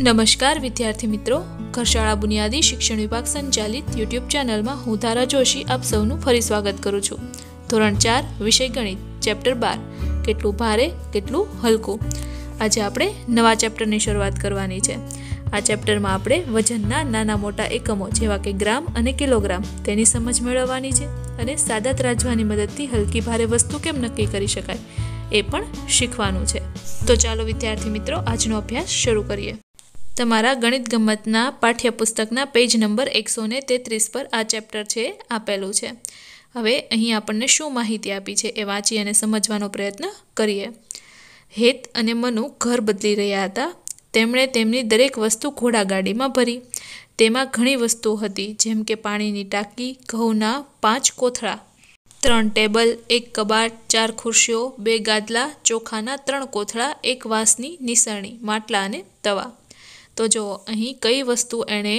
નમસ્કાર વિદ્યાર્થી મિત્રો ઘરશાળા બુનિયાદી શિક્ષણ વિભાગ સંચાલિત યુટ્યુબ ચેનલમાં હું ધારા જોશી આપ સૌનું ફરી સ્વાગત કરું છું ધોરણ ચાર વિષય ગણિત ચેપ્ટર બાર કેટલું ભારે કેટલું હલકું આજે આપણે નવા ચેપ્ટરની શરૂઆત કરવાની છે આ ચેપ્ટરમાં આપણે વજનના નાના મોટા એકમો જેવા કે ગ્રામ અને કિલોગ્રામ તેની સમજ મેળવવાની છે અને સાદત રાજવાની મદદથી હલકી ભારે વસ્તુ કેમ નક્કી કરી શકાય એ પણ શીખવાનું છે તો ચાલો વિદ્યાર્થી મિત્રો આજનો અભ્યાસ શરૂ કરીએ તમારા ગણિત ગમતના પાઠ્યપુસ્તકના પેજ નંબર એકસો ને તેત્રીસ પર આ ચેપ્ટર છે આપેલું છે હવે અહીં આપણને શું માહિતી આપી છે એ વાંચી અને સમજવાનો પ્રયત્ન કરીએ હેત અને મનુ ઘર બદલી રહ્યા હતા તેમણે તેમની દરેક વસ્તુ ઘોડાગાડીમાં ભરી તેમાં ઘણી વસ્તુઓ હતી જેમ કે પાણીની ટાંકી ઘઉંના પાંચ કોથળા ત્રણ ટેબલ એક કબાટ ચાર ખુરશીઓ બે ગાદલા ચોખાના ત્રણ કોથળા એક વાંસની નિસરણી માટલા અને તવા તો જો અહીં કઈ વસ્તુ એણે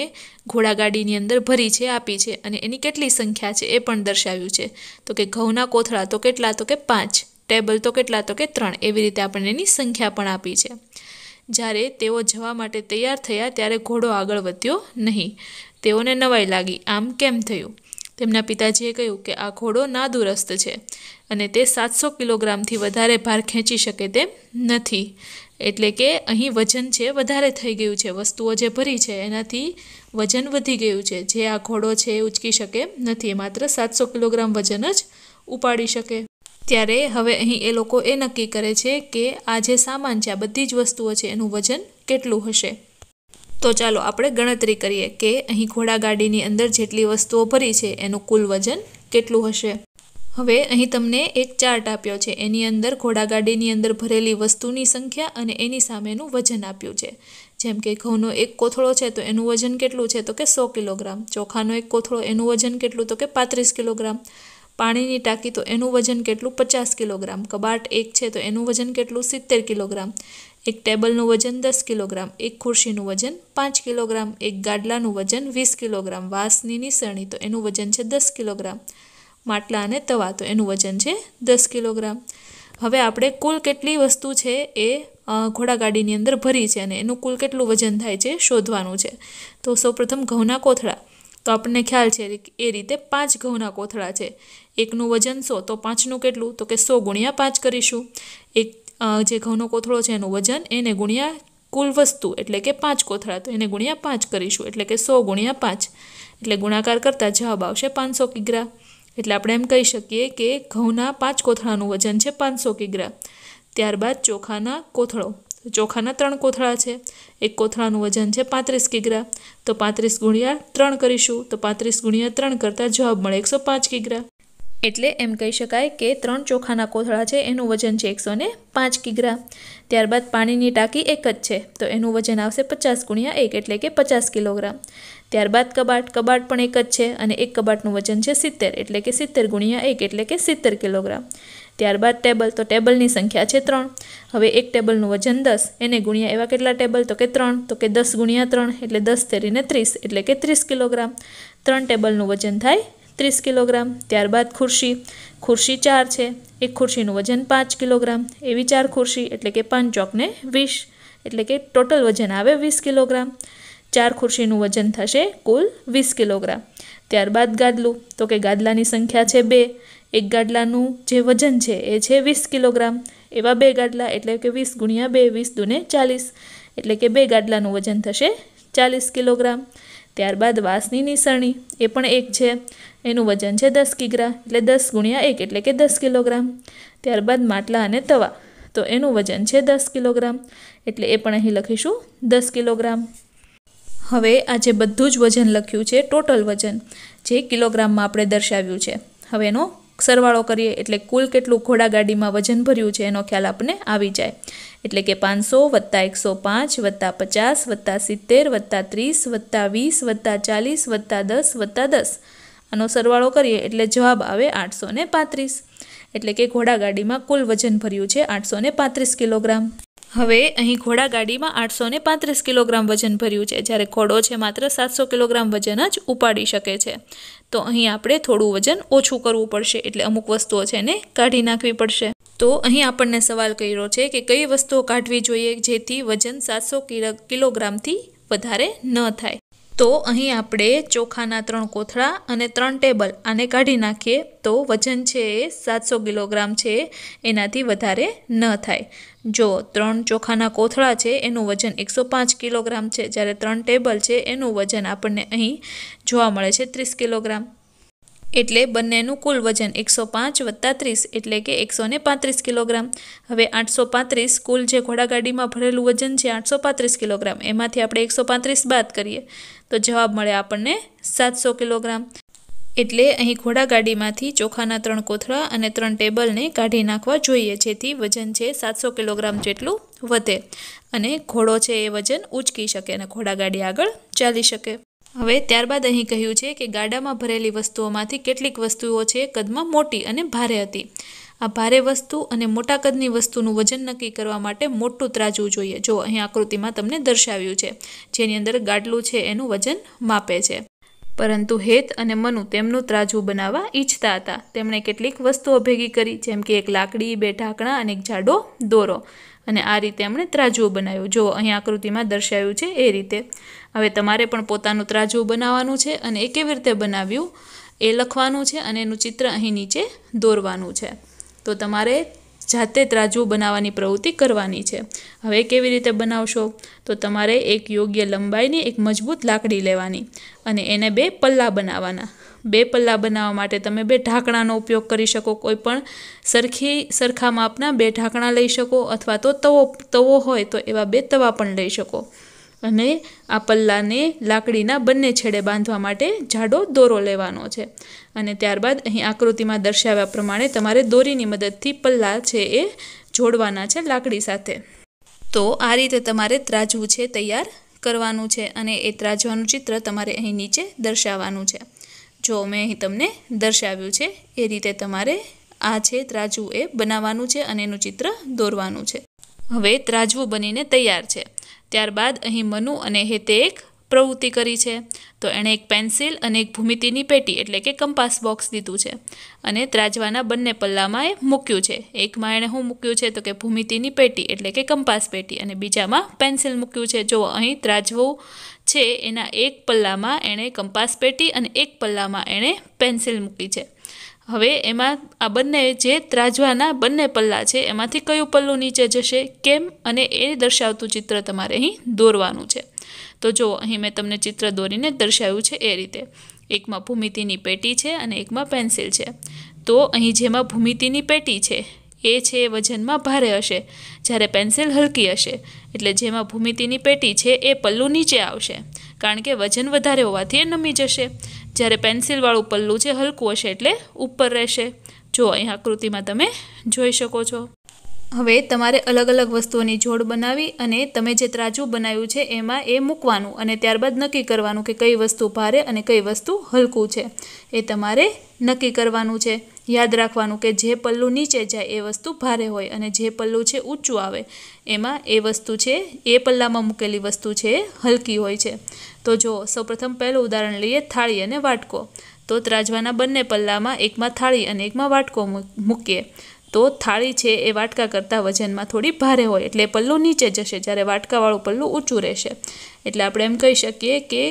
ઘોડાગાડીની અંદર ભરી છે આપી છે અને એની કેટલી સંખ્યા છે એ પણ દર્શાવ્યું છે તો કે ઘઉંના કોથળા તો કેટલા તો કે પાંચ ટેબલ તો કેટલા તો કે ત્રણ એવી રીતે આપણને એની સંખ્યા પણ આપી છે જ્યારે તેઓ જવા માટે તૈયાર થયા ત્યારે ઘોડો આગળ વધ્યો નહીં તેઓને નવાઈ લાગી આમ કેમ થયું તેમના પિતાજીએ કહ્યું કે આ ઘોડો નાદુરસ્ત છે અને તે સાતસો કિલોગ્રામથી વધારે ભાર ખેંચી શકે તેમ નથી એટલે કે અહીં વજન છે વધારે થઈ ગયું છે વસ્તુઓ જે ભરી છે એનાથી વજન વધી ગયું છે જે આ ઘોડો છે એ ઉચકી શકે નથી એ માત્ર સાતસો કિલોગ્રામ વજન જ ઉપાડી શકે ત્યારે હવે અહીં એ લોકો એ નક્કી કરે છે કે આ જે સામાન છે આ બધી જ વસ્તુઓ છે એનું વજન કેટલું હશે તો ચાલો આપણે ગણતરી કરીએ કે અહીં ઘોડાગાડીની અંદર જેટલી વસ્તુઓ ભરી છે એનું કુલ વજન કેટલું હશે હવે અહીં તમને એક ચાર્ટ આપ્યો છે એની અંદર ઘોડાગાડીની અંદર ભરેલી વસ્તુની સંખ્યા અને એની સામેનું વજન આપ્યું છે જેમ કે ઘઉંનો એક કોથળો છે તો એનું વજન કેટલું છે તો કે સો કિલોગ્રામ ચોખાનો એક કોથળો એનું વજન કેટલું તો કે પાંત્રીસ કિલોગ્રામ પાણીની ટાંકી તો એનું વજન કેટલું પચાસ કિલોગ્રામ કબાટ એક છે તો એનું વજન કેટલું સિત્તેર કિલોગ્રામ એક ટેબલનું વજન દસ કિલોગ્રામ એક ખુરશીનું વજન પાંચ કિલોગ્રામ એક ગાડલાનું વજન વીસ કિલોગ્રામ વાસની નિસરણી તો એનું વજન છે દસ કિલોગ્રામ માટલા અને તવા તો એનું વજન છે દસ કિલોગ્રામ હવે આપણે કુલ કેટલી વસ્તુ છે એ ઘોડાગાડીની અંદર ભરી છે અને એનું કુલ કેટલું વજન થાય છે શોધવાનું છે તો સૌપ્રથમ ઘઉંના કોથળા તો આપણને ખ્યાલ છે એ રીતે પાંચ ઘઉંના કોથળા છે એકનું વજન સો તો પાંચનું કેટલું તો કે સો ગુણ્યા પાંચ કરીશું એક જે ઘઉંનો કોથળો છે એનું વજન એને ગુણ્યા કુલ વસ્તુ એટલે કે પાંચ કોથળા તો એને ગુણ્યા પાંચ કરીશું એટલે કે સો ગુણ્યા પાંચ એટલે ગુણાકાર કરતાં જવાબ આવશે પાંચસો કિગ્રા એટલે આપણે એમ કહી શકીએ કે ઘઉંના પાંચ કોથળાનું વજન છે પાંચસો કિગ્રા ત્યારબાદ ચોખાના કોથળો ચોખાના ત્રણ કોથળા છે એક કોથળાનું વજન છે પાંત્રીસ કિગ્રા તો પાંત્રીસ ગુણ્યા ત્રણ કરીશું તો પાંત્રીસ ગુણ્યા ત્રણ કરતાં જવાબ મળે એકસો પાંચ કિગ્રા એટલે એમ કહી શકાય કે ત્રણ ચોખાના કોથળા છે એનું વજન છે એકસો ને પાંચ કિગ્રા ત્યારબાદ પાણીની ટાંકી એક જ છે તો એનું વજન આવશે પચાસ ગુણ્યા એક એટલે કે પચાસ કિલોગ્રામ ત્યારબાદ કબાટ કબાટ પણ એક જ છે અને એક કબાટનું વજન છે સિત્તેર એટલે કે સિત્તેર ગુણ્યા એક એટલે કે સિત્તેર કિલોગ્રામ ત્યારબાદ ટેબલ તો ટેબલની સંખ્યા છે ત્રણ હવે એક ટેબલનું વજન દસ એને ગુણ્યા એવા કેટલા ટેબલ તો કે ત્રણ તો કે દસ ગુણ્યા ત્રણ એટલે દસ તેરીને ત્રીસ એટલે કે ત્રીસ કિલોગ્રામ ત્રણ ટેબલનું વજન થાય ત્રીસ કિલોગ્રામ ત્યારબાદ ખુરશી ખુરશી ચાર છે એક ખુરશીનું વજન પાંચ કિલોગ્રામ એવી ચાર ખુરશી એટલે કે પાંચ ચોકને વીસ એટલે કે ટોટલ વજન આવે વીસ કિલોગ્રામ ચાર ખુરશીનું વજન થશે કુલ વીસ કિલોગ્રામ ત્યારબાદ ગાદલું તો કે ગાદલાની સંખ્યા છે બે એક ગાદલાનું જે વજન છે એ છે વીસ કિલોગ્રામ એવા બે ગાદલા એટલે કે વીસ ગુણ્યા બે વીસ દુને ચાલીસ એટલે કે બે ગાદલાનું વજન થશે ચાલીસ કિલોગ્રામ ત્યારબાદ વાંસની નિસરણી એ પણ એક છે એનું વજન છે દસ કિગ્રા એટલે દસ ગુણ્યા એક એટલે કે દસ કિલોગ્રામ ત્યારબાદ માટલા અને તવા તો એનું વજન છે દસ કિલોગ્રામ એટલે એ પણ અહીં લખીશું દસ કિલોગ્રામ હવે આ જે બધું જ વજન લખ્યું છે ટોટલ વજન જે કિલોગ્રામમાં આપણે દર્શાવ્યું છે હવે એનો સરવાળો કરીએ એટલે કુલ કેટલું ઘોડાગાડીમાં વજન ભર્યું છે એનો ખ્યાલ આપણને આવી જાય એટલે કે પાંચસો વત્તા એકસો પાંચ વત્તા પચાસ વત્તા સિત્તેર વત્તા ત્રીસ વત્તા વીસ વત્તા ચાલીસ વત્તા દસ વત્તા દસ આનો સરવાળો કરીએ એટલે જવાબ આવે આઠસો ને પાંત્રીસ એટલે કે ઘોડાગાડીમાં કુલ વજન ભર્યું છે આઠસો ને પાંત્રીસ કિલોગ્રામ હવે અહીં ઘોડાગાડીમાં આઠસો ને પાંત્રીસ કિલોગ્રામ વજન ભર્યું છે જ્યારે ઘોડો છે માત્ર સાતસો કિલોગ્રામ વજન જ ઉપાડી શકે છે તો અહીં આપણે થોડું વજન ઓછું કરવું પડશે એટલે અમુક વસ્તુઓ છે એને કાઢી નાખવી પડશે તો અહીં આપણને સવાલ કર્યો છે કે કઈ વસ્તુઓ કાઢવી જોઈએ જેથી વજન સાતસો કિલોગ્રામથી વધારે ન થાય તો અહીં આપણે ચોખાના ત્રણ કોથળા અને ત્રણ ટેબલ આને કાઢી નાખીએ તો વજન છે એ સાતસો કિલોગ્રામ છે એનાથી વધારે ન થાય જો ત્રણ ચોખાના કોથળા છે એનું વજન એકસો પાંચ કિલોગ્રામ છે જ્યારે ત્રણ ટેબલ છે એનું વજન આપણને અહીં જોવા મળે છે ત્રીસ કિલોગ્રામ એટલે બંનેનું કુલ વજન એકસો પાંચ વત્તા ત્રીસ એટલે કે એકસો પાંત્રીસ કિલોગ્રામ હવે આઠસો પાંત્રીસ કુલ જે ઘોડાગાડીમાં ભરેલું વજન છે આઠસો પાંત્રીસ કિલોગ્રામ એમાંથી આપણે એકસો પાંત્રીસ બાદ કરીએ તો જવાબ મળે આપણને સાતસો કિલોગ્રામ એટલે અહીં ઘોડાગાડીમાંથી ચોખાના ત્રણ કોથળા અને ત્રણ ટેબલને કાઢી નાખવા જોઈએ જેથી વજન છે સાતસો કિલોગ્રામ જેટલું વધે અને ઘોડો છે એ વજન ઉચકી શકે અને ઘોડાગાડી આગળ ચાલી શકે હવે ત્યારબાદ અહીં કહ્યું છે કે ગાડામાં ભરેલી વસ્તુઓમાંથી કેટલીક વસ્તુઓ છે કદમાં મોટી અને ભારે હતી આ ભારે વસ્તુ અને મોટા કદની વસ્તુનું વજન નક્કી કરવા માટે મોટું ત્રાજવું જોઈએ જો અહીં આકૃતિમાં તમને દર્શાવ્યું છે જેની અંદર ગાડલું છે એનું વજન માપે છે પરંતુ હેત અને મનુ તેમનું ત્રાજવું બનાવવા ઈચ્છતા હતા તેમણે કેટલીક વસ્તુઓ ભેગી કરી જેમ કે એક લાકડી બે ઢાંકણા અને એક જાડો દોરો અને આ રીતે એમણે ત્રાજુઓ બનાવ્યું જો અહીં આકૃતિમાં દર્શાવ્યું છે એ રીતે હવે તમારે પણ પોતાનું ત્રાજુઓ બનાવવાનું છે અને એ કેવી રીતે બનાવ્યું એ લખવાનું છે અને એનું ચિત્ર અહીં નીચે દોરવાનું છે તો તમારે જાતે ત્રાજુઓ બનાવવાની પ્રવૃત્તિ કરવાની છે હવે કેવી રીતે બનાવશો તો તમારે એક યોગ્ય લંબાઈની એક મજબૂત લાકડી લેવાની અને એને બે પલ્લા બનાવવાના બે પલ્લા બનાવવા માટે તમે બે ઢાંકણાનો ઉપયોગ કરી શકો કોઈ પણ સરખી સરખા માપના બે ઢાંકણા લઈ શકો અથવા તો તવો તવો હોય તો એવા બે તવા પણ લઈ શકો અને આ પલ્લાને લાકડીના બંને છેડે બાંધવા માટે જાડો દોરો લેવાનો છે અને ત્યારબાદ અહીં આકૃતિમાં દર્શાવ્યા પ્રમાણે તમારે દોરીની મદદથી પલ્લા છે એ જોડવાના છે લાકડી સાથે તો આ રીતે તમારે ત્રાજવું છે તૈયાર કરવાનું છે અને એ ત્રાજવાનું ચિત્ર તમારે અહીં નીચે દર્શાવવાનું છે જો મેં અહીં તમને દર્શાવ્યું છે એ રીતે તમારે આ છે ત્રાજવું એ બનાવવાનું છે અને એનું ચિત્ર દોરવાનું છે હવે ત્રાજવું બનીને તૈયાર છે ત્યારબાદ અહીં મનુ અને હેતે એક પ્રવૃત્તિ કરી છે તો એણે એક પેન્સિલ અને એક ભૂમિતિની પેટી એટલે કે કંપાસ બોક્સ દીધું છે અને ત્રાજવાના બંને પલ્લામાં એ મૂક્યું છે એકમાં એણે શું મૂક્યું છે તો કે ભૂમિતિની પેટી એટલે કે કંપાસ પેટી અને બીજામાં પેન્સિલ મૂક્યું છે જો અહીં ત્રાજવું છે એના એક પલ્લામાં એણે કંપાસ પેટી અને એક પલ્લામાં એણે પેન્સિલ મૂકી છે હવે એમાં આ બંને જે ત્રાજવાના બંને પલ્લા છે એમાંથી કયું પલ્લું નીચે જશે કેમ અને એ દર્શાવતું ચિત્ર તમારે અહીં દોરવાનું છે તો જો અહીં મેં તમને ચિત્ર દોરીને દર્શાવ્યું છે એ રીતે એકમાં ભૂમિતિની પેટી છે અને એકમાં પેન્સિલ છે તો અહીં જેમાં ભૂમિતિની પેટી છે એ છે એ વજનમાં ભારે હશે જ્યારે પેન્સિલ હલકી હશે એટલે જેમાં ભૂમિતિની પેટી છે એ પલ્લું નીચે આવશે કારણ કે વજન વધારે હોવાથી એ નમી જશે જ્યારે પેન્સિલવાળું પલ્લું છે હલકું હશે એટલે ઉપર રહેશે જો અહીં આકૃતિમાં તમે જોઈ શકો છો હવે તમારે અલગ અલગ વસ્તુઓની જોડ બનાવી અને તમે જે ત્રાજુ બનાવ્યું છે એમાં એ મૂકવાનું અને ત્યારબાદ નક્કી કરવાનું કે કઈ વસ્તુ ભારે અને કઈ વસ્તુ હલકું છે એ તમારે નક્કી કરવાનું છે યાદ રાખવાનું કે જે પલ્લું નીચે જાય એ વસ્તુ ભારે હોય અને જે પલ્લું છે ઊંચું આવે એમાં એ વસ્તુ છે એ પલ્લામાં મૂકેલી વસ્તુ છે હલકી હોય છે તો જો સૌપ્રથમ પહેલું ઉદાહરણ લઈએ થાળી અને વાટકો તો ત્રાજવાના બંને પલ્લામાં એકમાં થાળી અને એકમાં વાટકો મૂકીએ તો થાળી છે એ વાટકા કરતાં વજનમાં થોડી ભારે હોય એટલે પલ્લું નીચે જશે જ્યારે વાટકાવાળું પલ્લું ઊંચું રહેશે એટલે આપણે એમ કહી શકીએ કે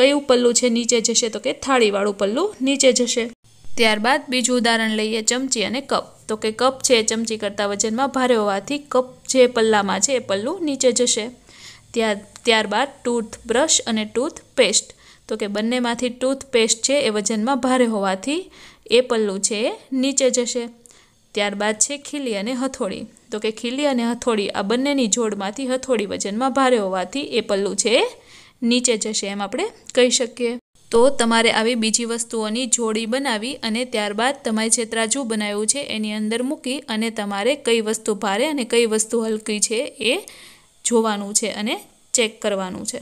કયું પલ્લું છે નીચે જશે તો કે થાળીવાળું પલ્લું નીચે જશે ત્યારબાદ બીજું ઉદાહરણ લઈએ ચમચી અને કપ તો કે કપ છે ચમચી કરતાં વજનમાં ભારે હોવાથી કપ જે પલ્લામાં છે એ પલ્લું નીચે જશે ત્યાર ત્યારબાદ ટૂથબ્રશ અને ટૂથપેસ્ટ તો કે બંનેમાંથી ટૂથપેસ્ટ છે એ વજનમાં ભારે હોવાથી એ પલ્લું છે એ નીચે જશે ત્યારબાદ છે ખીલી અને હથોડી તો કે ખીલી અને હથોડી આ બંનેની જોડમાંથી હથોડી વજનમાં ભારે હોવાથી એ પલ્લું છે નીચે જશે એમ આપણે કહી શકીએ તો તમારે આવી બીજી વસ્તુઓની જોડી બનાવી અને ત્યારબાદ તમારે જે ત્રાજુ બનાવ્યું છે એની અંદર મૂકી અને તમારે કઈ વસ્તુ ભારે અને કઈ વસ્તુ હલકી છે એ જોવાનું છે અને ચેક કરવાનું છે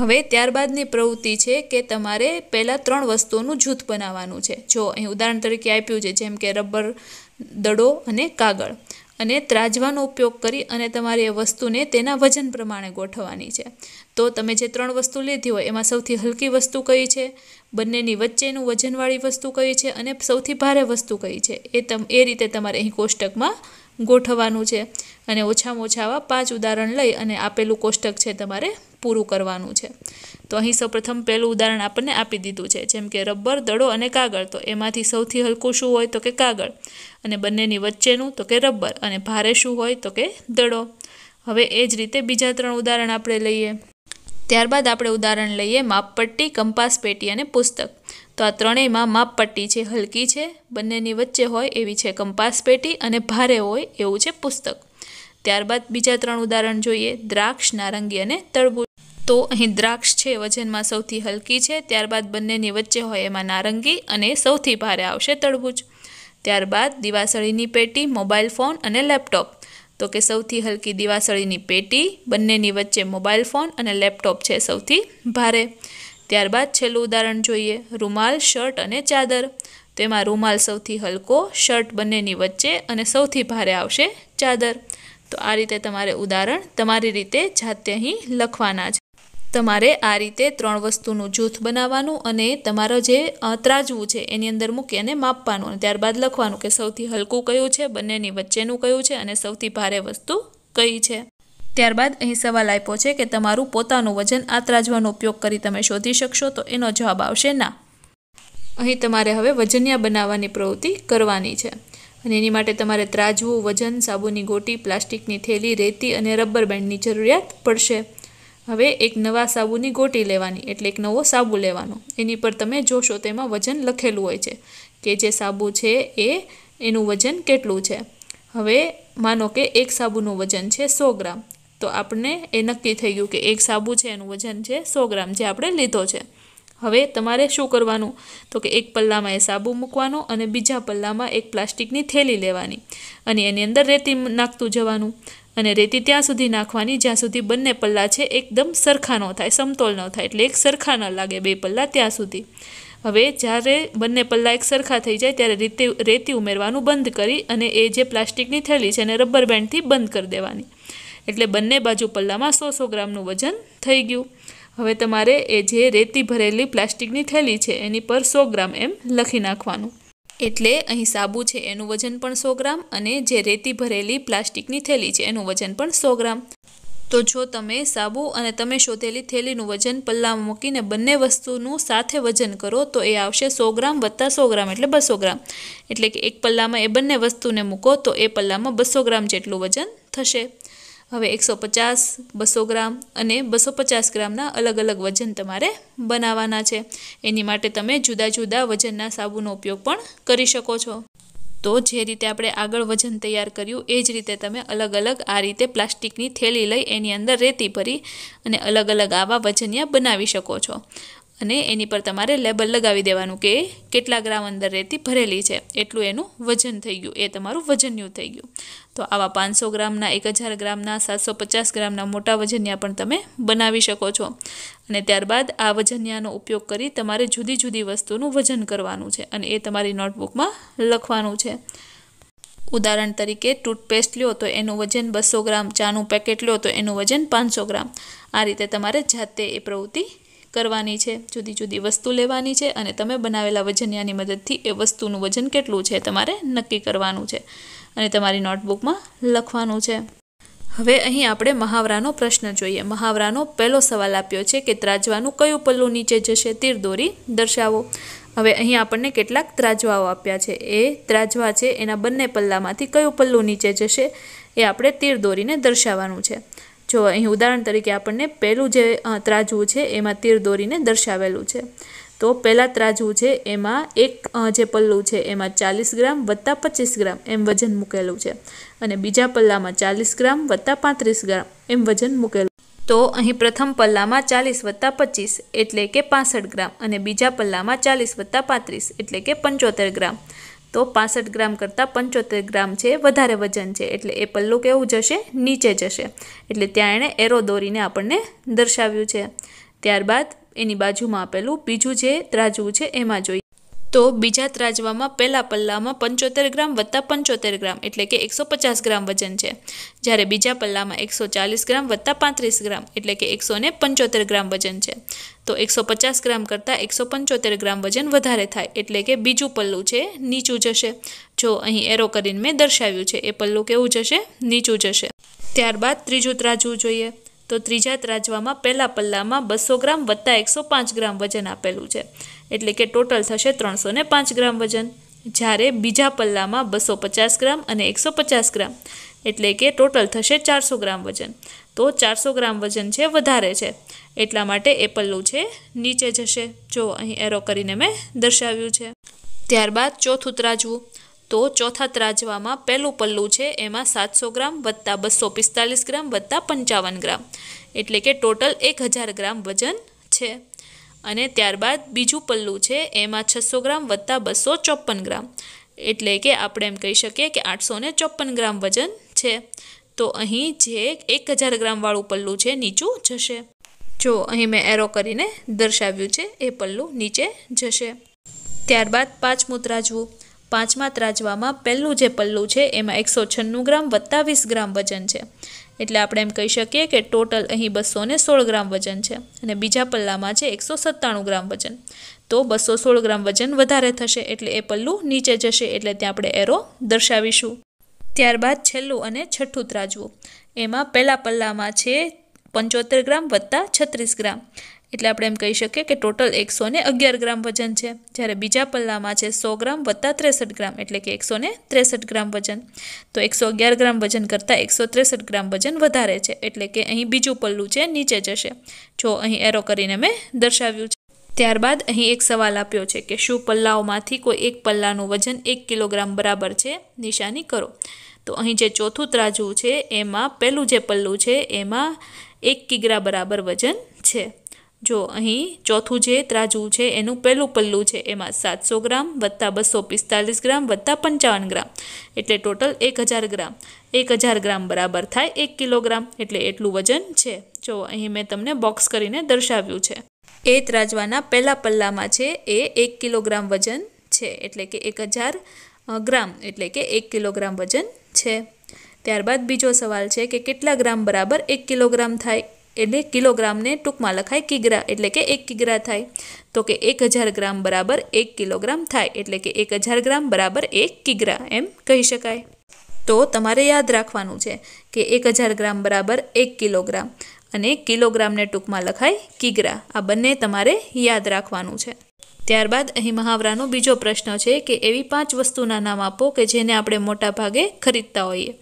હવે ત્યારબાદની પ્રવૃત્તિ છે કે તમારે પહેલાં ત્રણ વસ્તુઓનું જૂથ બનાવવાનું છે જો અહીં ઉદાહરણ તરીકે આપ્યું છે જેમ કે રબર દડો અને કાગળ અને ત્રાજવાનો ઉપયોગ કરી અને તમારે એ વસ્તુને તેના વજન પ્રમાણે ગોઠવવાની છે તો તમે જે ત્રણ વસ્તુ લીધી હોય એમાં સૌથી હલકી વસ્તુ કઈ છે બંનેની વચ્ચેનું વજનવાળી વસ્તુ કઈ છે અને સૌથી ભારે વસ્તુ કઈ છે એ તમ એ રીતે તમારે અહીં કોષ્ટકમાં ગોઠવવાનું છે અને ઓછામાં ઓછા આવા પાંચ ઉદાહરણ લઈ અને આપેલું કોષ્ટક છે તમારે પૂરું કરવાનું છે તો અહીં સૌપ્રથમ પહેલું ઉદાહરણ આપણને આપી દીધું છે જેમ કે રબર દડો અને કાગળ તો એમાંથી સૌથી હલકું શું હોય તો કે કાગળ અને બંનેની વચ્ચેનું તો કે રબર અને ભારે શું હોય તો કે દડો હવે એ જ રીતે બીજા ત્રણ ઉદાહરણ આપણે લઈએ ત્યારબાદ આપણે ઉદાહરણ લઈએ માપપટ્ટી કંપાસ પેટી અને પુસ્તક તો આ ત્રણેયમાં માપપટ્ટી છે હલકી છે બંનેની વચ્ચે હોય એવી છે કંપાસ પેટી અને ભારે હોય એવું છે પુસ્તક ત્યારબાદ બીજા ત્રણ ઉદાહરણ જોઈએ દ્રાક્ષ નારંગી અને તળબૂચ તો અહીં દ્રાક્ષ છે વજનમાં સૌથી હલકી છે ત્યારબાદ બંનેની વચ્ચે હોય એમાં નારંગી અને સૌથી ભારે આવશે તળબૂચ ત્યારબાદ દિવાસળીની પેટી મોબાઈલ ફોન અને લેપટોપ તો કે સૌથી હલકી દિવાસળીની પેટી બંનેની વચ્ચે મોબાઈલ ફોન અને લેપટોપ છે સૌથી ભારે ત્યારબાદ છેલ્લું ઉદાહરણ જોઈએ રૂમાલ શર્ટ અને ચાદર તેમાં રૂમાલ સૌથી હલકો શર્ટ બંનેની વચ્ચે અને સૌથી ભારે આવશે ચાદર તો આ રીતે તમારે ઉદાહરણ તમારી રીતે જાતે અહીં લખવાના છે તમારે આ રીતે ત્રણ વસ્તુનું જૂથ બનાવવાનું અને તમારો જે ત્રાજવું છે એની અંદર મૂકી અને માપવાનું અને ત્યારબાદ લખવાનું કે સૌથી હલકું કયું છે બંનેની વચ્ચેનું કયું છે અને સૌથી ભારે વસ્તુ કઈ છે ત્યારબાદ અહીં સવાલ આપ્યો છે કે તમારું પોતાનું વજન આ ત્રાજવાનો ઉપયોગ કરી તમે શોધી શકશો તો એનો જવાબ આવશે ના અહીં તમારે હવે વજનિયા બનાવવાની પ્રવૃત્તિ કરવાની છે અને એની માટે તમારે ત્રાજવું વજન સાબુની ગોટી પ્લાસ્ટિકની થેલી રેતી અને રબર બેન્ડની જરૂરિયાત પડશે હવે એક નવા સાબુની ગોટી લેવાની એટલે એક નવો સાબુ લેવાનો એની પર તમે જોશો તેમાં વજન લખેલું હોય છે કે જે સાબુ છે એ એનું વજન કેટલું છે હવે માનો કે એક સાબુનું વજન છે સો ગ્રામ તો આપણને એ નક્કી થઈ ગયું કે એક સાબુ છે એનું વજન છે સો ગ્રામ જે આપણે લીધો છે હવે તમારે શું કરવાનું તો કે એક પલ્લામાં એ સાબુ મૂકવાનો અને બીજા પલ્લામાં એક પ્લાસ્ટિકની થેલી લેવાની અને એની અંદર રેતી નાખતું જવાનું અને રેતી ત્યાં સુધી નાખવાની જ્યાં સુધી બંને પલ્લા છે એકદમ સરખા ન થાય સમતોલ ન થાય એટલે એક સરખા ન લાગે બે પલ્લા ત્યાં સુધી હવે જ્યારે બંને પલ્લા એક સરખા થઈ જાય ત્યારે રેતી રેતી ઉમેરવાનું બંધ કરી અને એ જે પ્લાસ્ટિકની થેલી છે એને રબર બેન્ડથી બંધ કરી દેવાની એટલે બંને બાજુ પલ્લામાં સો સો ગ્રામનું વજન થઈ ગયું હવે તમારે એ જે રેતી ભરેલી પ્લાસ્ટિકની થેલી છે એની પર સો ગ્રામ એમ લખી નાખવાનું એટલે અહીં સાબુ છે એનું વજન પણ સો ગ્રામ અને જે રેતી ભરેલી પ્લાસ્ટિકની થેલી છે એનું વજન પણ સો ગ્રામ તો જો તમે સાબુ અને તમે શોધેલી થેલીનું વજન પલ્લામાં મૂકીને બંને વસ્તુનું સાથે વજન કરો તો એ આવશે સો ગ્રામ વત્તા સો ગ્રામ એટલે બસો ગ્રામ એટલે કે એક પલ્લામાં એ બંને વસ્તુને મૂકો તો એ પલ્લામાં બસો ગ્રામ જેટલું વજન થશે હવે એકસો પચાસ બસો ગ્રામ અને બસો પચાસ ગ્રામના અલગ અલગ વજન તમારે બનાવવાના છે એની માટે તમે જુદા જુદા વજનના સાબુનો ઉપયોગ પણ કરી શકો છો તો જે રીતે આપણે આગળ વજન તૈયાર કર્યું એ જ રીતે તમે અલગ અલગ આ રીતે પ્લાસ્ટિકની થેલી લઈ એની અંદર રેતી ભરી અને અલગ અલગ આવા વજનિયા બનાવી શકો છો અને એની પર તમારે લેબલ લગાવી દેવાનું કે કેટલા ગ્રામ અંદર રેતી ભરેલી છે એટલું એનું વજન થઈ ગયું એ તમારું વજનયું થઈ ગયું તો આવા પાંચસો ગ્રામના એક હજાર ગ્રામના સાતસો પચાસ ગ્રામના મોટા વજનિયા પણ તમે બનાવી શકો છો અને ત્યારબાદ આ વજનિયાનો ઉપયોગ કરી તમારે જુદી જુદી વસ્તુનું વજન કરવાનું છે અને એ તમારી નોટબુકમાં લખવાનું છે ઉદાહરણ તરીકે ટૂથપેસ્ટ લ્યો તો એનું વજન બસો ગ્રામ ચાનું પેકેટ લ્યો તો એનું વજન પાંચસો ગ્રામ આ રીતે તમારે જાતે એ પ્રવૃત્તિ કરવાની છે જુદી જુદી વસ્તુ લેવાની છે અને તમે બનાવેલા વજનિયાની મદદથી એ વસ્તુનું વજન કેટલું છે તમારે નક્કી કરવાનું છે અને તમારી નોટબુકમાં લખવાનું છે હવે અહીં આપણે મહાવરાનો પ્રશ્ન જોઈએ મહાવરાનો પહેલો સવાલ આપ્યો છે કે ત્રાજવાનું કયું પલ્લું નીચે જશે તીર દોરી દર્શાવો હવે અહીં આપણને કેટલાક ત્રાજવાઓ આપ્યા છે એ ત્રાજવા છે એના બંને પલ્લામાંથી કયું પલ્લું નીચે જશે એ આપણે તીર દોરીને દર્શાવવાનું છે જો અહીં ઉદાહરણ તરીકે આપણને પહેલું જે ત્રાજવું છે એમાં તીર દોરીને દર્શાવેલું છે તો પહેલાં ત્રાજવું છે એમાં એક જે પલ્લું છે એમાં ચાલીસ ગ્રામ વત્તા પચીસ ગ્રામ એમ વજન મૂકેલું છે અને બીજા પલ્લામાં ચાલીસ ગ્રામ વત્તા પાંત્રીસ ગ્રામ એમ વજન મૂકેલું તો અહીં પ્રથમ પલ્લામાં ચાલીસ વત્તા પચીસ એટલે કે પાસઠ ગ્રામ અને બીજા પલ્લામાં ચાલીસ વત્તા પાંત્રીસ એટલે કે પંચોતેર ગ્રામ તો પાસઠ ગ્રામ કરતાં પંચોતેર ગ્રામ છે વધારે વજન છે એટલે એ પલ્લું કેવું જશે નીચે જશે એટલે ત્યાં એણે એરો દોરીને આપણને દર્શાવ્યું છે ત્યારબાદ એની બાજુમાં આપેલું બીજું જે ત્રાજવું છે એમાં જોઈએ તો બીજા ત્રાજવામાં પહેલા પલ્લામાં પંચોતેર ગ્રામ વત્તા પંચોતેર ગ્રામ એટલે કે એકસો પચાસ ગ્રામ વજન છે જ્યારે બીજા પલ્લામાં એકસો ચાલીસ ગ્રામ વત્તા પાંત્રીસ ગ્રામ એટલે કે એકસો પંચોતેર ગ્રામ વજન છે તો એકસો પચાસ ગ્રામ કરતાં એકસો પંચોતેર ગ્રામ વજન વધારે થાય એટલે કે બીજું પલ્લું છે નીચું જશે જો અહીં એરો કરીને મેં દર્શાવ્યું છે એ પલ્લું કેવું જશે નીચું જશે ત્યારબાદ ત્રીજું ત્રાજવું જોઈએ તો ત્રીજા ત્રાજવામાં પહેલા પલ્લામાં બસો ગ્રામ વત્તા એકસો પાંચ ગ્રામ વજન આપેલું છે એટલે કે ટોટલ થશે ત્રણસો પાંચ ગ્રામ વજન જ્યારે બીજા પલ્લામાં બસો પચાસ ગ્રામ અને એકસો પચાસ ગ્રામ એટલે કે ટોટલ થશે ચારસો ગ્રામ વજન તો ચારસો ગ્રામ વજન છે વધારે છે એટલા માટે એ પલ્લું છે નીચે જશે જો અહીં એરો કરીને મેં દર્શાવ્યું છે ત્યારબાદ ચોથું ત્રાજવું તો ચોથા ત્રાજવામાં પહેલું પલ્લું છે એમાં સાતસો ગ્રામ વત્તા બસો પિસ્તાલીસ ગ્રામ વત્તા પંચાવન ગ્રામ એટલે કે ટોટલ એક હજાર ગ્રામ વજન છે અને ત્યારબાદ બીજું પલ્લું છે એમાં છસો ગ્રામ વત્તા બસો ચોપન ગ્રામ એટલે કે આપણે એમ કહી શકીએ કે આઠસો ને ચોપન ગ્રામ વજન છે તો અહીં જે એક હજાર ગ્રામવાળું પલ્લું છે નીચું જશે જો અહીં મેં એરો કરીને દર્શાવ્યું છે એ પલ્લું નીચે જશે ત્યારબાદ પાંચમું ત્રાજવું પાંચમા ત્રાજવામાં પહેલું જે પલ્લું છે એમાં એકસો છન્નું ગ્રામ વત્તા વીસ ગ્રામ વજન છે એટલે આપણે એમ કહી શકીએ કે ટોટલ અહીં બસો સોળ ગ્રામ વજન છે અને બીજા પલ્લામાં છે એકસો સત્તાણું ગ્રામ વજન તો બસો સોળ ગ્રામ વજન વધારે થશે એટલે એ પલ્લું નીચે જશે એટલે ત્યાં આપણે એરો દર્શાવીશું ત્યારબાદ છેલ્લું અને છઠ્ઠું ત્રાજવું એમાં પહેલા પલ્લામાં છે પંચોતેર ગ્રામ વત્તા છત્રીસ ગ્રામ એટલે આપણે એમ કહી શકીએ કે ટોટલ એકસો અગિયાર ગ્રામ વજન છે જ્યારે બીજા પલ્લામાં છે સો ગ્રામ વત્તા ત્રેસઠ ગ્રામ એટલે કે એકસો ત્રેસઠ ગ્રામ વજન તો એકસો અગિયાર ગ્રામ વજન કરતાં એકસો ત્રેસઠ ગ્રામ વજન વધારે છે એટલે કે અહીં બીજું પલ્લું છે નીચે જશે જો અહીં એરો કરીને મેં દર્શાવ્યું છે ત્યારબાદ અહીં એક સવાલ આપ્યો છે કે શું પલ્લાઓમાંથી કોઈ એક પલ્લાનું વજન એક કિલોગ્રામ બરાબર છે નિશાની કરો તો અહીં જે ચોથું ત્રાજવું છે એમાં પહેલું જે પલ્લું છે એમાં એક કિગ્રા બરાબર વજન છે જો અહીં ચોથું જે ત્રાજુ છે એનું પહેલું પલ્લું છે એમાં સાતસો ગ્રામ વત્તા બસો પિસ્તાલીસ ગ્રામ વત્તા પંચાવન ગ્રામ એટલે ટોટલ એક હજાર ગ્રામ એક હજાર ગ્રામ બરાબર થાય એક કિલોગ્રામ એટલે એટલું વજન છે જો અહીં મેં તમને બોક્સ કરીને દર્શાવ્યું છે એ ત્રાજવાના પહેલાં પલ્લામાં છે એ એક કિલોગ્રામ વજન છે એટલે કે એક હજાર ગ્રામ એટલે કે એક કિલોગ્રામ વજન છે ત્યારબાદ બીજો સવાલ છે કે કેટલા ગ્રામ બરાબર એક કિલોગ્રામ થાય એટલે કિલોગ્રામને ટૂંકમાં લખાય કિગ્રા એટલે કે એક કિગ્રા થાય તો કે એક હજાર ગ્રામ બરાબર એક કિલોગ્રામ થાય એટલે કે એક હજાર ગ્રામ બરાબર એક કિગ્રા એમ કહી શકાય તો તમારે યાદ રાખવાનું છે કે એક હજાર ગ્રામ બરાબર એક કિલોગ્રામ અને કિલોગ્રામને ટૂંકમાં લખાય કિગ્રા આ બંને તમારે યાદ રાખવાનું છે ત્યારબાદ અહીં મહાવરાનો બીજો પ્રશ્ન છે કે એવી પાંચ વસ્તુના નામ આપો કે જેને આપણે મોટા ભાગે ખરીદતા હોઈએ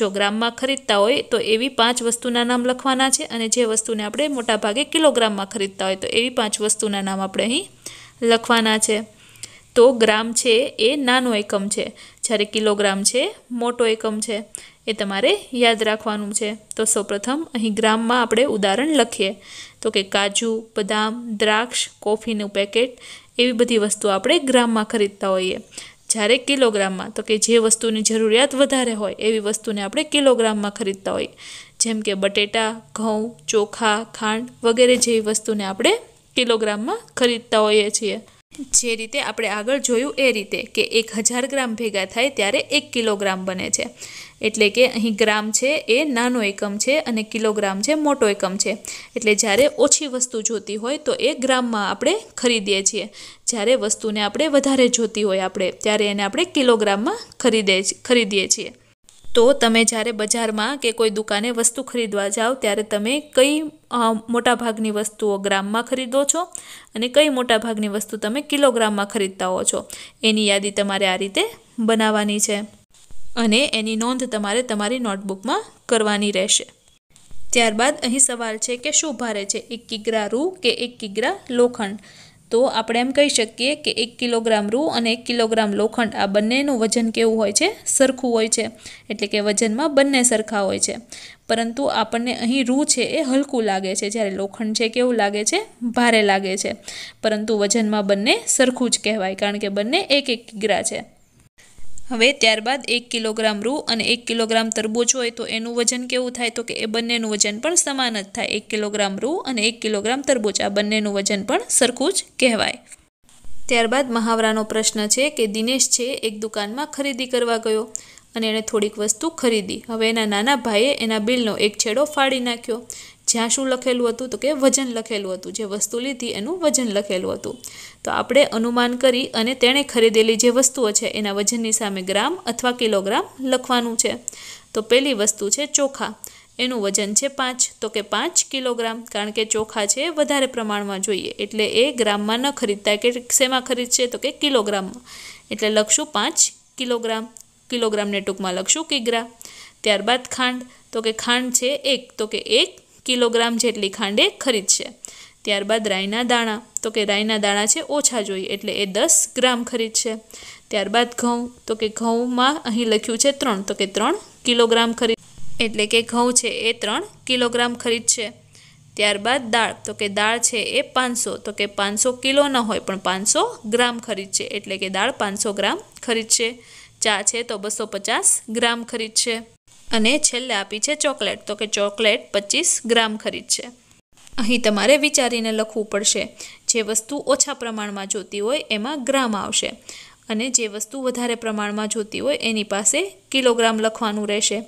જો ગ્રામમાં ખરીદતા હોય તો એવી પાંચ વસ્તુના નામ લખવાના છે અને જે વસ્તુને આપણે મોટા ભાગે કિલોગ્રામમાં ખરીદતા હોય તો એવી પાંચ વસ્તુના નામ આપણે અહીં લખવાના છે તો ગ્રામ છે એ નાનો એકમ છે જ્યારે કિલોગ્રામ છે મોટો એકમ છે એ તમારે યાદ રાખવાનું છે તો સૌપ્રથમ અહીં ગ્રામમાં આપણે ઉદાહરણ લખીએ તો કે કાજુ બદામ દ્રાક્ષ કોફીનું પેકેટ એવી બધી વસ્તુ આપણે ગ્રામમાં ખરીદતા હોઈએ જ્યારે કિલોગ્રામમાં તો કે જે વસ્તુની જરૂરિયાત વધારે હોય એવી વસ્તુને આપણે કિલોગ્રામમાં ખરીદતા હોઈએ જેમ કે બટેટા ઘઉં ચોખા ખાંડ વગેરે જેવી વસ્તુને આપણે કિલોગ્રામમાં ખરીદતા હોઈએ છીએ જે રીતે આપણે આગળ જોયું એ રીતે કે એક હજાર ગ્રામ ભેગા થાય ત્યારે એક કિલોગ્રામ બને છે એટલે કે અહીં ગ્રામ છે એ નાનો એકમ છે અને કિલોગ્રામ છે મોટો એકમ છે એટલે જ્યારે ઓછી વસ્તુ જોતી હોય તો એ ગ્રામમાં આપણે ખરીદીએ છીએ જ્યારે વસ્તુને આપણે વધારે જોતી હોય આપણે ત્યારે એને આપણે કિલોગ્રામમાં ખરીદે ખરીદીએ છીએ તો તમે જ્યારે બજારમાં કે કોઈ દુકાને વસ્તુ ખરીદવા જાઓ ત્યારે તમે કઈ મોટાભાગની વસ્તુઓ ગ્રામમાં ખરીદો છો અને કઈ મોટાભાગની વસ્તુ તમે કિલોગ્રામમાં ખરીદતા હો છો એની યાદી તમારે આ રીતે બનાવવાની છે અને એની નોંધ તમારે તમારી નોટબુકમાં કરવાની રહેશે ત્યારબાદ અહીં સવાલ છે કે શું ભારે છે એક કિગ્રા રૂ કે એક કિગ્રા લોખંડ તો આપણે એમ કહી શકીએ કે એક કિલોગ્રામ રૂ અને એક કિલોગ્રામ લોખંડ આ બંનેનું વજન કેવું હોય છે સરખું હોય છે એટલે કે વજનમાં બંને સરખા હોય છે પરંતુ આપણને અહીં રૂ છે એ હલકું લાગે છે જ્યારે લોખંડ છે કેવું લાગે છે ભારે લાગે છે પરંતુ વજનમાં બંને સરખું જ કહેવાય કારણ કે બંને એક એક કિગ્રા છે હવે ત્યારબાદ એક કિલોગ્રામ રૂ અને એક કિલોગ્રામ તરબૂચ હોય તો એનું વજન કેવું થાય તો કે એ બંનેનું વજન પણ સમાન જ થાય એક કિલોગ્રામ રૂ અને એક કિલોગ્રામ તરબૂચ આ બંનેનું વજન પણ સરખું જ કહેવાય ત્યારબાદ મહાવરાનો પ્રશ્ન છે કે દિનેશ છે એક દુકાનમાં ખરીદી કરવા ગયો અને એણે થોડીક વસ્તુ ખરીદી હવે એના નાના ભાઈએ એના બિલનો એક છેડો ફાડી નાખ્યો જ્યાં શું લખેલું હતું તો કે વજન લખેલું હતું જે વસ્તુ લીધી એનું વજન લખેલું હતું તો આપણે અનુમાન કરી અને તેણે ખરીદેલી જે વસ્તુઓ છે એના વજનની સામે ગ્રામ અથવા કિલોગ્રામ લખવાનું છે તો પહેલી વસ્તુ છે ચોખા એનું વજન છે પાંચ તો કે પાંચ કિલોગ્રામ કારણ કે ચોખા છે વધારે પ્રમાણમાં જોઈએ એટલે એ ગ્રામમાં ન ખરીદતા કે શેમાં ખરીદશે તો કે કિલોગ્રામમાં એટલે લખશું પાંચ કિલોગ્રામ કિલોગ્રામને ટૂંકમાં લખશું કિગ્રા ત્યારબાદ ખાંડ તો કે ખાંડ છે એક તો કે એક કિલોગ્રામ જેટલી ખાંડે ખરીદશે ત્યારબાદ રાઈના દાણા તો કે રાઈના દાણા છે ઓછા જોઈએ એટલે એ દસ ગ્રામ ખરીદશે ત્યારબાદ ઘઉં તો કે ઘઉંમાં અહીં લખ્યું છે ત્રણ તો કે ત્રણ કિલોગ્રામ ખરીદ એટલે કે ઘઉં છે એ ત્રણ કિલોગ્રામ ખરીદશે ત્યારબાદ દાળ તો કે દાળ છે એ પાંચસો તો કે પાંચસો કિલો ન હોય પણ પાંચસો ગ્રામ ખરીદશે એટલે કે દાળ પાંચસો ગ્રામ ખરીદશે ચા છે તો બસો પચાસ ગ્રામ ખરીદશે અને છેલ્લે આપી છે ચોકલેટ તો કે ચોકલેટ પચીસ ગ્રામ ખરીદશે અહીં તમારે વિચારીને લખવું પડશે જે વસ્તુ ઓછા પ્રમાણમાં જોતી હોય એમાં ગ્રામ આવશે અને જે વસ્તુ વધારે પ્રમાણમાં જોતી હોય એની પાસે કિલોગ્રામ લખવાનું રહેશે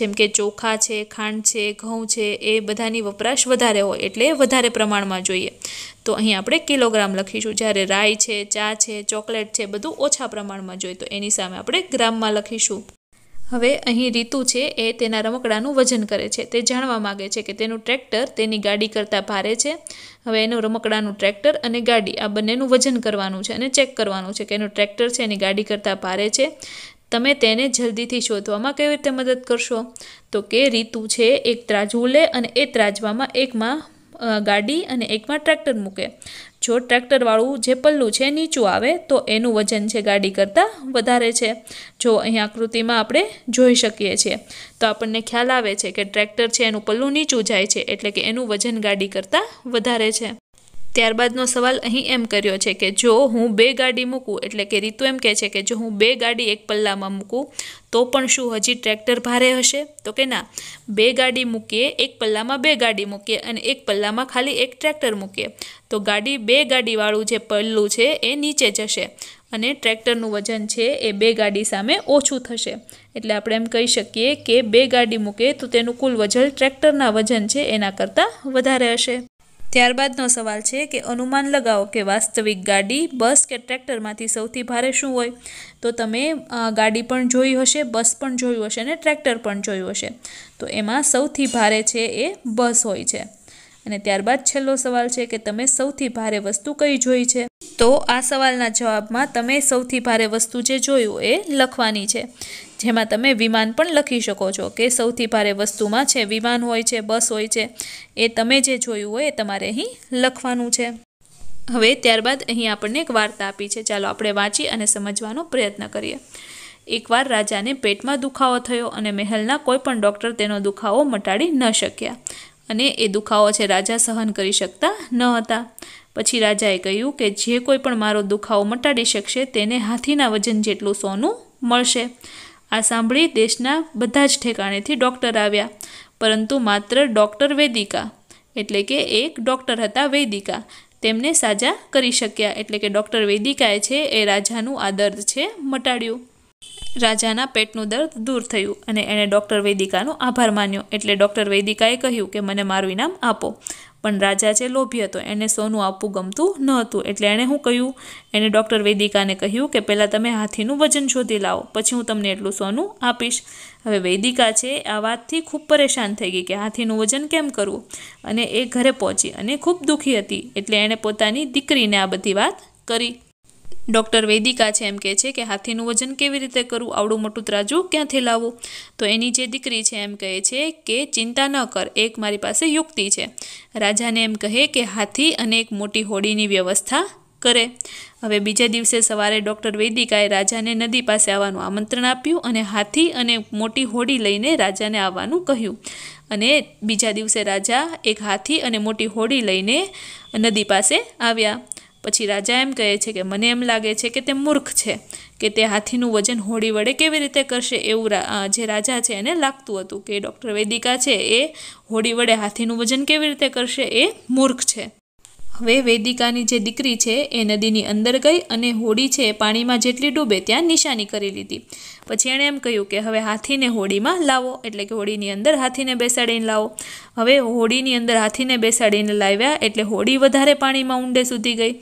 જેમ કે ચોખા છે ખાંડ છે ઘઉં છે એ બધાની વપરાશ વધારે હોય એટલે વધારે પ્રમાણમાં જોઈએ તો અહીં આપણે કિલોગ્રામ લખીશું જ્યારે રાઈ છે ચા છે ચોકલેટ છે બધું ઓછા પ્રમાણમાં જોઈએ તો એની સામે આપણે ગ્રામમાં લખીશું હવે અહીં રીતુ છે એ તેના રમકડાનું વજન કરે છે તે જાણવા માગે છે કે તેનું ટ્રેક્ટર તેની ગાડી કરતાં ભારે છે હવે એનું રમકડાનું ટ્રેક્ટર અને ગાડી આ બંનેનું વજન કરવાનું છે અને ચેક કરવાનું છે કે એનું ટ્રેક્ટર છે એની ગાડી કરતાં ભારે છે તમે તેને જલ્દીથી શોધવામાં કેવી રીતે મદદ કરશો તો કે રીતુ છે એક ત્રાજવું લે અને એ ત્રાજવામાં એકમાં ગાડી અને એકમાં ટ્રેક્ટર મૂકે જો ટ્રેક્ટરવાળું જે પલ્લું છે નીચું આવે તો એનું વજન છે ગાડી કરતાં વધારે છે જો અહીં આકૃતિમાં આપણે જોઈ શકીએ છીએ તો આપણને ખ્યાલ આવે છે કે ટ્રેક્ટર છે એનું પલ્લું નીચું જાય છે એટલે કે એનું વજન ગાડી કરતાં વધારે છે ત્યારબાદનો સવાલ અહીં એમ કર્યો છે કે જો હું બે ગાડી મૂકું એટલે કે રીતુ એમ કહે છે કે જો હું બે ગાડી એક પલ્લામાં મૂકું તો પણ શું હજી ટ્રેક્ટર ભારે હશે તો કે ના બે ગાડી મૂકીએ એક પલ્લામાં બે ગાડી મૂકીએ અને એક પલ્લામાં ખાલી એક ટ્રેક્ટર મૂકીએ તો ગાડી બે ગાડીવાળું જે પલ્લું છે એ નીચે જશે અને ટ્રેક્ટરનું વજન છે એ બે ગાડી સામે ઓછું થશે એટલે આપણે એમ કહી શકીએ કે બે ગાડી મૂકીએ તો તેનું કુલ વજન ટ્રેક્ટરના વજન છે એના કરતાં વધારે હશે ત્યારબાદનો સવાલ છે કે અનુમાન લગાવો કે વાસ્તવિક ગાડી બસ કે ટ્રેક્ટરમાંથી સૌથી ભારે શું હોય તો તમે ગાડી પણ જોઈ હશે બસ પણ જોયું હશે અને ટ્રેક્ટર પણ જોયું હશે તો એમાં સૌથી ભારે છે એ બસ હોય છે અને ત્યારબાદ છેલ્લો સવાલ છે કે તમે સૌથી ભારે વસ્તુ કઈ જોઈ છે તો આ સવાલના જવાબમાં તમે સૌથી ભારે વસ્તુ જે જોયું એ લખવાની છે જેમાં તમે વિમાન પણ લખી શકો છો કે સૌથી ભારે વસ્તુમાં છે વિમાન હોય છે બસ હોય છે એ તમે જે જોયું હોય એ તમારે અહીં લખવાનું છે હવે ત્યારબાદ અહીં આપણને એક વાર્તા આપી છે ચાલો આપણે વાંચી અને સમજવાનો પ્રયત્ન કરીએ એકવાર રાજાને પેટમાં દુખાવો થયો અને મહેલના કોઈપણ ડૉક્ટર તેનો દુખાવો મટાડી ન શક્યા અને એ દુખાવો છે રાજા સહન કરી શકતા ન હતા પછી રાજાએ કહ્યું કે જે કોઈ પણ મારો દુખાવો મટાડી શકશે તેને હાથીના વજન જેટલું સોનું મળશે આ સાંભળી દેશના બધા જ ઠેકાણેથી ડૉક્ટર આવ્યા પરંતુ માત્ર ડૉક્ટર વેદિકા એટલે કે એક ડૉક્ટર હતા વેદિકા તેમને સાજા કરી શક્યા એટલે કે ડૉક્ટર વેદિકાએ છે એ રાજાનું આ દર્દ છે મટાડ્યું રાજાના પેટનું દર્દ દૂર થયું અને એણે ડૉક્ટર વેદિકાનો આભાર માન્યો એટલે ડૉક્ટર વેદિકાએ કહ્યું કે મને મારું ઇનામ આપો પણ રાજા જે લોભી હતો એને સોનું આપવું ગમતું નહોતું એટલે એણે શું કહ્યું એણે ડૉક્ટર વૈદિકાને કહ્યું કે પહેલાં તમે હાથીનું વજન શોધી લાવો પછી હું તમને એટલું સોનું આપીશ હવે વૈદિકા છે આ વાતથી ખૂબ પરેશાન થઈ ગઈ કે હાથીનું વજન કેમ કરવું અને એ ઘરે પહોંચી અને ખૂબ દુઃખી હતી એટલે એણે પોતાની દીકરીને આ બધી વાત કરી ડૉક્ટર વેદિકા છે એમ કહે છે કે હાથીનું વજન કેવી રીતે કરવું આવડું મોટું ત્રાજુ ક્યાંથી લાવવું તો એની જે દીકરી છે એમ કહે છે કે ચિંતા ન કર એક મારી પાસે યુક્તિ છે રાજાને એમ કહે કે હાથી અને એક મોટી હોડીની વ્યવસ્થા કરે હવે બીજા દિવસે સવારે ડૉક્ટર વેદિકાએ રાજાને નદી પાસે આવવાનું આમંત્રણ આપ્યું અને હાથી અને મોટી હોડી લઈને રાજાને આવવાનું કહ્યું અને બીજા દિવસે રાજા એક હાથી અને મોટી હોડી લઈને નદી પાસે આવ્યા પછી રાજા એમ કહે છે કે મને એમ લાગે છે કે તે મૂર્ખ છે કે તે હાથીનું વજન હોડી વડે કેવી રીતે કરશે એવું જે રાજા છે એને લાગતું હતું કે ડૉક્ટર વેદિકા છે એ હોડી વડે હાથીનું વજન કેવી રીતે કરશે એ મૂર્ખ છે હવે વેદિકાની જે દીકરી છે એ નદીની અંદર ગઈ અને હોડી છે પાણીમાં જેટલી ડૂબે ત્યાં નિશાની કરી લીધી પછી એણે એમ કહ્યું કે હવે હાથીને હોડીમાં લાવો એટલે કે હોડીની અંદર હાથીને બેસાડીને લાવો હવે હોડીની અંદર હાથીને બેસાડીને લાવ્યા એટલે હોડી વધારે પાણીમાં ઊંડે સુધી ગઈ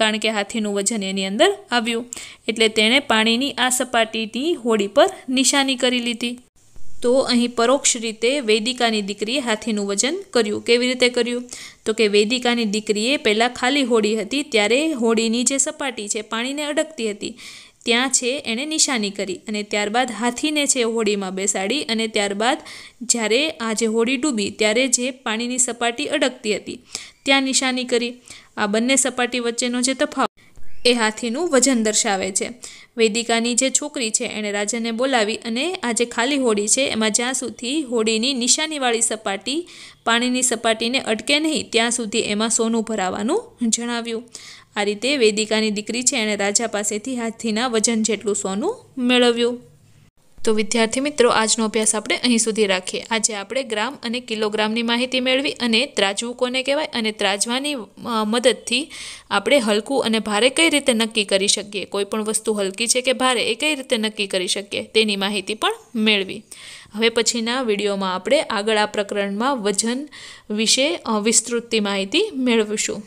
કારણ કે હાથીનું વજન એની અંદર આવ્યું એટલે તેણે પાણીની આ સપાટીની હોડી પર નિશાની કરી લીધી તો અહીં પરોક્ષ રીતે વેદિકાની દીકરીએ હાથીનું વજન કર્યું કેવી રીતે કર્યું તો કે વેદિકાની દીકરીએ પહેલાં ખાલી હોડી હતી ત્યારે હોડીની જે સપાટી છે પાણીને અડકતી હતી ત્યાં છે એણે નિશાની કરી અને ત્યારબાદ હાથીને છે હોડીમાં બેસાડી અને ત્યારબાદ જ્યારે આ જે હોડી ડૂબી ત્યારે જે પાણીની સપાટી અડકતી હતી ત્યાં નિશાની કરી આ બંને સપાટી વચ્ચેનો જે તફાવત એ હાથીનું વજન દર્શાવે છે વેદિકાની જે છોકરી છે એણે રાજાને બોલાવી અને આ જે ખાલી હોડી છે એમાં જ્યાં સુધી હોડીની નિશાનીવાળી સપાટી પાણીની સપાટીને અટકે નહીં ત્યાં સુધી એમાં સોનું ભરાવાનું જણાવ્યું આ રીતે વેદિકાની દીકરી છે એણે રાજા પાસેથી હાથીના વજન જેટલું સોનું મેળવ્યું તો વિદ્યાર્થી મિત્રો આજનો અભ્યાસ આપણે અહીં સુધી રાખીએ આજે આપણે ગ્રામ અને કિલોગ્રામની માહિતી મેળવી અને ત્રાજવું કોને કહેવાય અને ત્રાજવાની મદદથી આપણે હલકું અને ભારે કઈ રીતે નક્કી કરી શકીએ કોઈપણ વસ્તુ હલકી છે કે ભારે એ કઈ રીતે નક્કી કરી શકીએ તેની માહિતી પણ મેળવી હવે પછીના વિડીયોમાં આપણે આગળ આ પ્રકરણમાં વજન વિશે વિસ્તૃતની માહિતી મેળવીશું